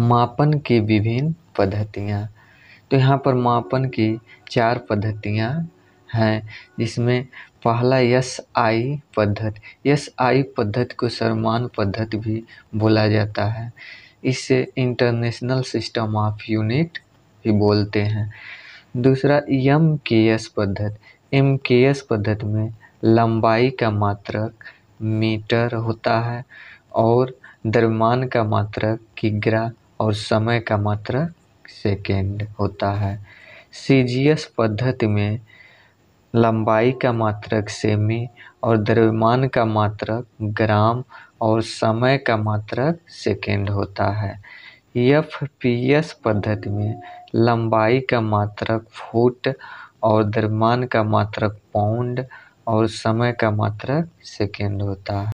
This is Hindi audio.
मापन की विभिन्न पद्धतियाँ तो यहाँ पर मापन की चार पद्धतियाँ हैं जिसमें पहला यस आई पद्धत यस आई पद्धति को सरमान पद्धति भी बोला जाता है इसे इंटरनेशनल सिस्टम ऑफ यूनिट भी बोलते हैं दूसरा यम के एस पद्धति एम के एस पद्धति में लंबाई का मात्रक मीटर होता है और द्रव्यमान का मात्रक किग्रा और समय का मात्रा सेकेंड होता है सी पद्धति में लंबाई का मात्रक सेमी और द्रव्यमान का मात्रक ग्राम और समय का मात्रक सेकेंड होता है एफ पी एस पद्धति में लंबाई का मात्रक फुट और द्रव्यमान का मात्रक पाउंड और समय का मात्रक सेकेंड होता है